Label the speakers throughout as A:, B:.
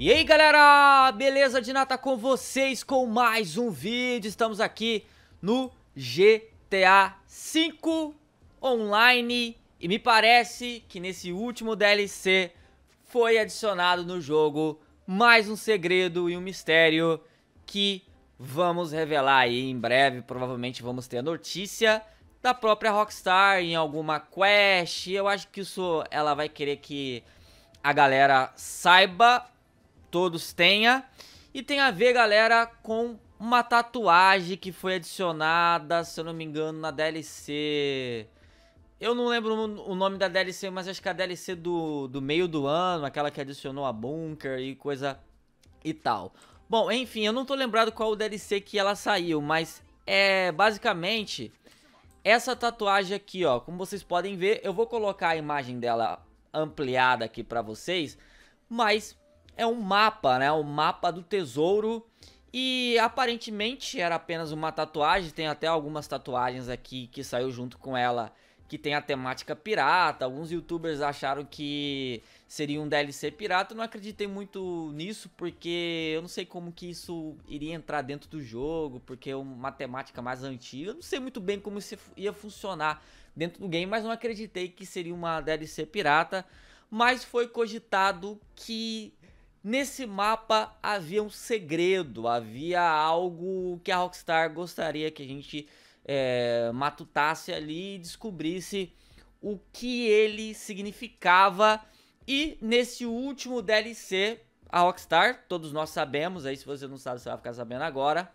A: E aí galera, beleza de nata com vocês com mais um vídeo, estamos aqui no GTA V Online e me parece que nesse último DLC foi adicionado no jogo mais um segredo e um mistério que vamos revelar aí em breve, provavelmente vamos ter a notícia da própria Rockstar em alguma quest, eu acho que isso ela vai querer que a galera saiba todos tenha. E tem a ver, galera, com uma tatuagem que foi adicionada, se eu não me engano, na DLC. Eu não lembro o nome da DLC, mas acho que é a DLC do, do meio do ano, aquela que adicionou a bunker e coisa e tal. Bom, enfim, eu não tô lembrado qual DLC que ela saiu, mas é basicamente essa tatuagem aqui, ó. Como vocês podem ver, eu vou colocar a imagem dela ampliada aqui pra vocês, mas é um mapa, né? O mapa do tesouro. E aparentemente era apenas uma tatuagem. Tem até algumas tatuagens aqui que saiu junto com ela que tem a temática pirata. Alguns youtubers acharam que seria um DLC pirata. Eu não acreditei muito nisso, porque eu não sei como que isso iria entrar dentro do jogo, porque é uma temática mais antiga. Eu não sei muito bem como isso ia funcionar dentro do game, mas não acreditei que seria uma DLC pirata. Mas foi cogitado que Nesse mapa havia um segredo, havia algo que a Rockstar gostaria que a gente é, matutasse ali e descobrisse o que ele significava. E nesse último DLC, a Rockstar, todos nós sabemos, aí se você não sabe, você vai ficar sabendo agora.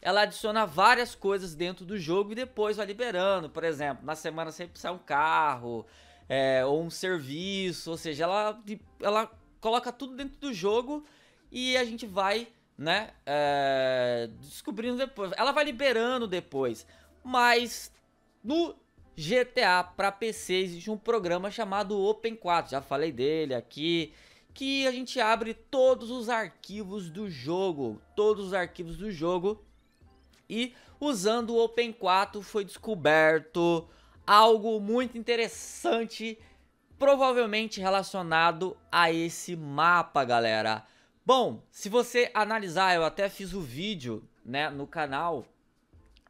A: Ela adiciona várias coisas dentro do jogo e depois vai liberando. Por exemplo, na semana sempre sai um carro, é, ou um serviço, ou seja, ela, ela coloca tudo dentro do jogo e a gente vai, né, é, descobrindo depois. Ela vai liberando depois, mas no GTA para PC existe um programa chamado Open 4, já falei dele aqui, que a gente abre todos os arquivos do jogo, todos os arquivos do jogo e usando o Open 4 foi descoberto algo muito interessante provavelmente relacionado a esse mapa, galera. Bom, se você analisar, eu até fiz o um vídeo, né, no canal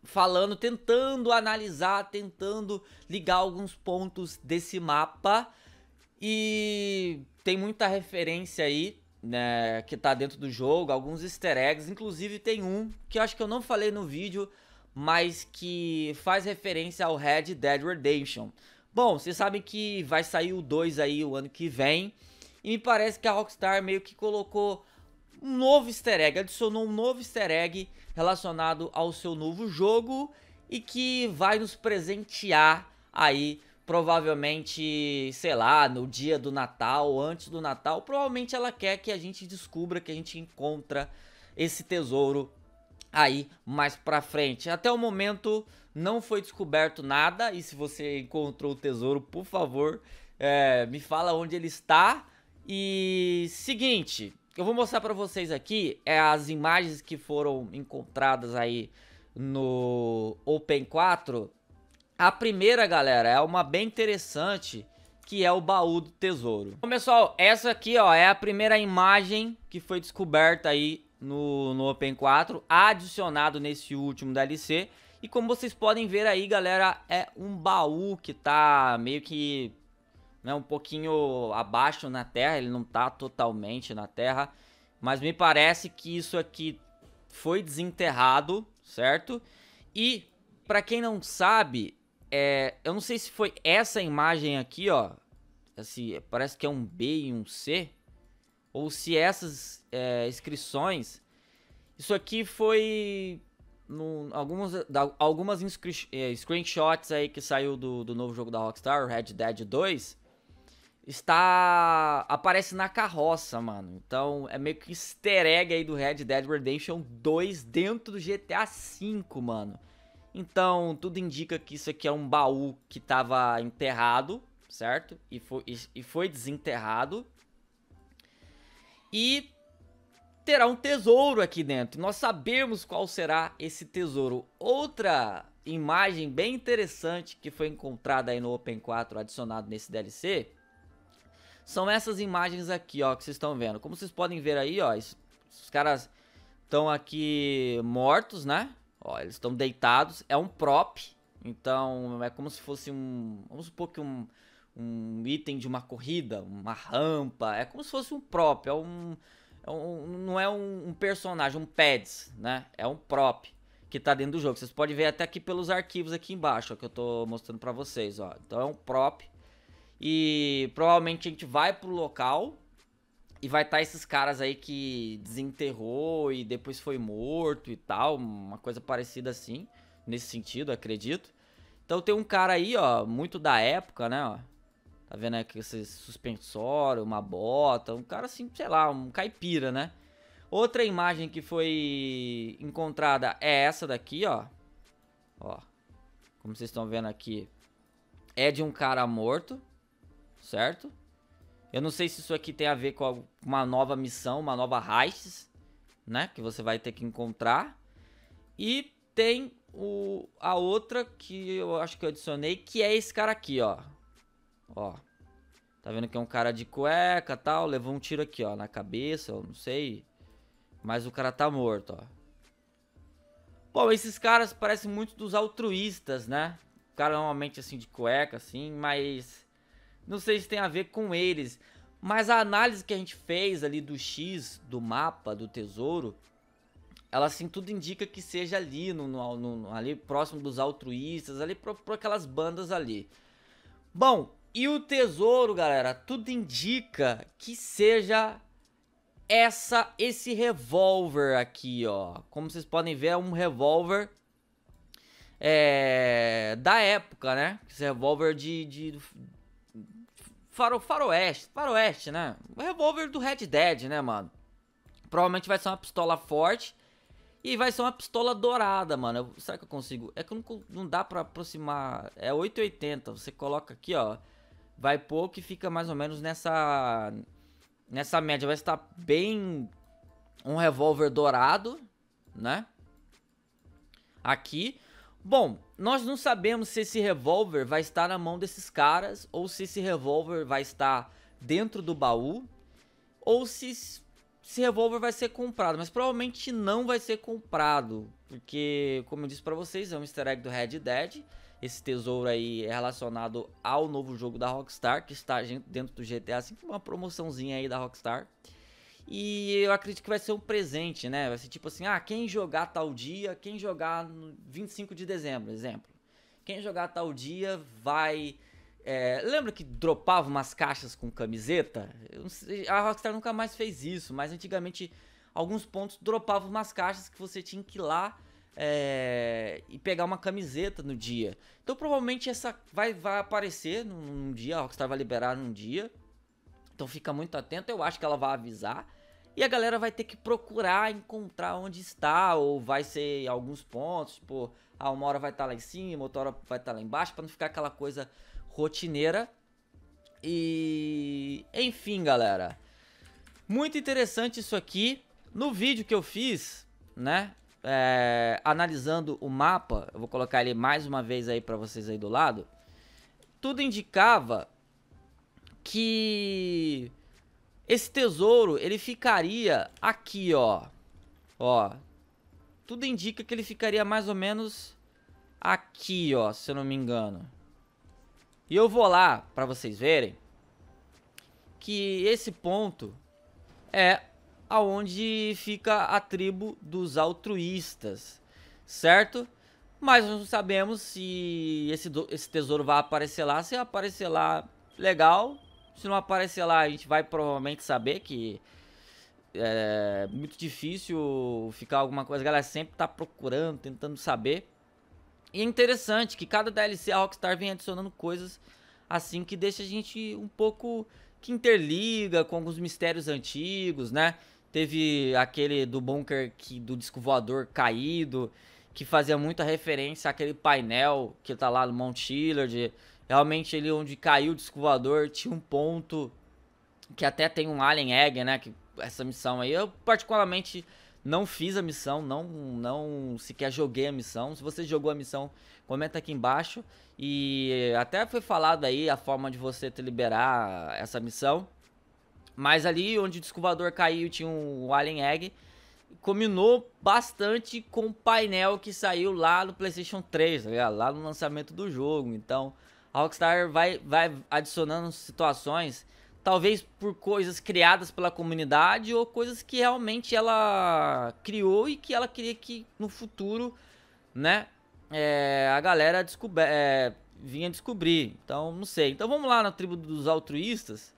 A: falando, tentando analisar, tentando ligar alguns pontos desse mapa e tem muita referência aí, né, que tá dentro do jogo, alguns easter eggs, inclusive tem um que eu acho que eu não falei no vídeo, mas que faz referência ao Red Dead Redemption. Bom, vocês sabem que vai sair o 2 aí o ano que vem. E me parece que a Rockstar meio que colocou um novo easter egg, adicionou um novo easter egg relacionado ao seu novo jogo e que vai nos presentear aí provavelmente, sei lá, no dia do Natal, antes do Natal, provavelmente ela quer que a gente descubra, que a gente encontra esse tesouro aí mais pra frente. Até o momento não foi descoberto nada. E se você encontrou o tesouro, por favor, é, me fala onde ele está. E seguinte, eu vou mostrar para vocês aqui é, as imagens que foram encontradas aí no Open 4. A primeira, galera, é uma bem interessante, que é o baú do tesouro. Bom, pessoal, essa aqui ó, é a primeira imagem que foi descoberta aí no, no Open 4, adicionado nesse último DLC. E como vocês podem ver aí, galera, é um baú que tá meio que né, um pouquinho abaixo na terra. Ele não tá totalmente na terra. Mas me parece que isso aqui foi desenterrado, certo? E para quem não sabe, é, eu não sei se foi essa imagem aqui, ó. Assim, parece que é um B e um C. Ou se essas é, inscrições... Isso aqui foi no, algumas, da, algumas eh, screenshots aí que saiu do, do novo jogo da Rockstar, Red Dead 2, está aparece na carroça, mano. Então é meio que easter egg aí do Red Dead Redemption 2 dentro do GTA V, mano. Então tudo indica que isso aqui é um baú que estava enterrado, certo? E foi, e, e foi desenterrado. E terá um tesouro aqui dentro. Nós sabemos qual será esse tesouro. Outra imagem bem interessante que foi encontrada aí no Open 4 adicionado nesse DLC são essas imagens aqui, ó, que vocês estão vendo. Como vocês podem ver aí, ó, os, os caras estão aqui mortos, né? Ó, eles estão deitados. É um prop, então é como se fosse um, vamos supor que um um item de uma corrida, uma rampa, é como se fosse um prop, é um é um, não é um, um, personagem, um pads, né? É um prop que tá dentro do jogo. Vocês podem ver até aqui pelos arquivos aqui embaixo, ó, que eu tô mostrando para vocês, ó. Então é um prop e provavelmente a gente vai pro local e vai estar tá esses caras aí que desenterrou e depois foi morto e tal, uma coisa parecida assim, nesse sentido, acredito. Então tem um cara aí, ó, muito da época, né, ó. Tá vendo aqui esse suspensório, uma bota, um cara assim, sei lá, um caipira, né? Outra imagem que foi encontrada é essa daqui, ó. Ó. Como vocês estão vendo aqui, é de um cara morto, certo? Eu não sei se isso aqui tem a ver com uma nova missão, uma nova heist, né? Que você vai ter que encontrar. E tem o, a outra que eu acho que eu adicionei, que é esse cara aqui, ó. Ó. Tá vendo que é um cara de cueca tal. Levou um tiro aqui, ó, na cabeça, eu não sei. Mas o cara tá morto, ó. Bom, esses caras parecem muito dos altruístas, né? O cara é normalmente assim de cueca, assim, mas. Não sei se tem a ver com eles. Mas a análise que a gente fez ali do X, do mapa, do tesouro, ela assim tudo indica que seja ali, no, no, no ali próximo dos altruístas, ali por, por aquelas bandas ali. Bom, e o tesouro, galera, tudo indica que seja essa esse revólver aqui, ó. Como vocês podem ver, é um revólver é, da época, né? Esse revólver de, de faro, faroeste, faroeste, né? O revólver do Red Dead, né, mano? Provavelmente vai ser uma pistola forte e vai ser uma pistola dourada, mano. Eu, será que eu consigo? É que não, não dá pra aproximar. É 880. Você coloca aqui, ó vai pouco e fica mais ou menos nessa nessa média. Vai estar bem um revólver dourado, né? Aqui. Bom, nós não sabemos se esse revólver vai estar na mão desses caras ou se esse revólver vai estar dentro do baú ou se esse revólver vai ser comprado, mas provavelmente não vai ser comprado, porque como eu disse para vocês, é um easter egg do Red Dead. Esse tesouro aí é relacionado ao novo jogo da Rockstar, que está dentro do GTA V, assim, uma promoçãozinha aí da Rockstar. E eu acredito que vai ser um presente, né? Vai ser tipo assim, ah, quem jogar tal dia, quem jogar no 25 de dezembro, exemplo. Quem jogar tal dia vai... É, lembra que dropava umas caixas com camiseta? Sei, a Rockstar nunca mais fez isso, mas antigamente alguns pontos dropavam umas caixas que você tinha que ir lá é, e pegar uma camiseta no dia. Então provavelmente essa vai, vai aparecer num, num dia, a Rockstar vai liberar num dia. Então fica muito atento, eu acho que ela vai avisar. E a galera vai ter que procurar encontrar onde está, ou vai ser alguns pontos, tipo, ah, uma hora vai estar tá lá em cima, outra hora vai estar tá lá embaixo, para não ficar aquela coisa rotineira. E enfim, galera. Muito interessante isso aqui. No vídeo que eu fiz, né? é, analisando o mapa, eu vou colocar ele mais uma vez aí para vocês aí do lado, tudo indicava que esse tesouro ele ficaria aqui, ó. Ó. Tudo indica que ele ficaria mais ou menos aqui, ó, se eu não me engano. E eu vou lá para vocês verem que esse ponto é aonde fica a tribo dos altruístas, certo? Mas nós não sabemos se esse, esse tesouro vai aparecer lá. Se aparecer lá, legal. Se não aparecer lá, a gente vai provavelmente saber que é muito difícil ficar alguma coisa. A galera sempre tá procurando, tentando saber. E é interessante que cada DLC a Rockstar vem adicionando coisas assim que deixa a gente um pouco que interliga com alguns mistérios antigos, né? Teve aquele do bunker que, do disco voador caído, que fazia muita referência àquele painel que tá lá no Mount Chillard. Realmente ele onde caiu o disco voador tinha um ponto que até tem um Alien Egg, né? Que, essa missão aí. Eu particularmente não fiz a missão, não, não sequer joguei a missão. Se você jogou a missão, comenta aqui embaixo. E até foi falado aí a forma de você liberar essa missão. Mas ali onde o descovador caiu tinha um Alien Egg. Combinou bastante com o painel que saiu lá no PlayStation 3, tá lá no lançamento do jogo. Então a Rockstar vai, vai adicionando situações, talvez por coisas criadas pela comunidade ou coisas que realmente ela criou e que ela queria que no futuro, né, é, a galera descober, é, eh, vinha descobrir. Então não sei. Então vamos lá na tribo dos altruístas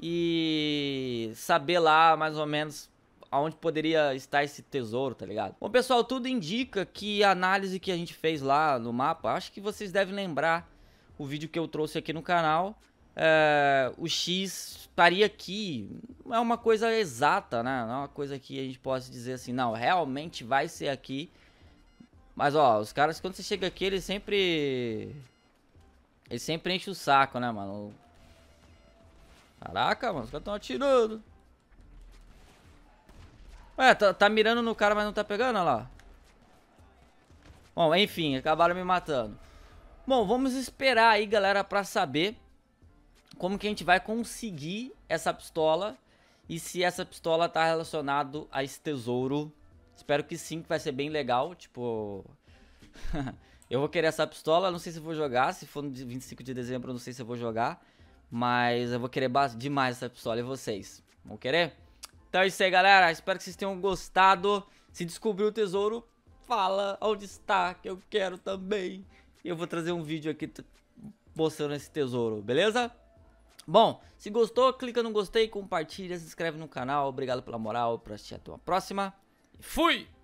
A: e saber lá mais ou menos aonde poderia estar esse tesouro, tá ligado? Bom, pessoal, tudo indica que a análise que a gente fez lá no mapa, acho que vocês devem lembrar o vídeo que eu trouxe aqui no canal. É, o X estaria aqui, Não é uma coisa exata, né? Não é uma coisa que a gente possa dizer assim, não, realmente vai ser aqui. Mas, ó, os caras, quando você chega aqui, eles sempre... Eles sempre enchem o saco, né, mano? Caraca, mano, os caras estão atirando. Ué, tá, tá, mirando no cara, mas não tá pegando, olha lá. Bom, enfim, acabaram me matando. Bom, vamos esperar aí, galera, pra saber como que a gente vai conseguir essa pistola e se essa pistola tá relacionada a esse tesouro. Espero que sim, que vai ser bem legal, tipo... eu vou querer essa pistola, não sei se vou jogar, se for no 25 de dezembro, não sei se eu vou jogar. Mas eu vou querer demais essa pistola e vocês. Vão querer? Então é isso aí, galera. Espero que vocês tenham gostado. Se descobriu o tesouro, fala onde está, que eu quero também. E eu vou trazer um vídeo aqui mostrando esse tesouro, beleza? Bom, se gostou, clica no gostei, compartilha, se inscreve no canal. Obrigado pela moral, Pra assistir até uma próxima. Fui!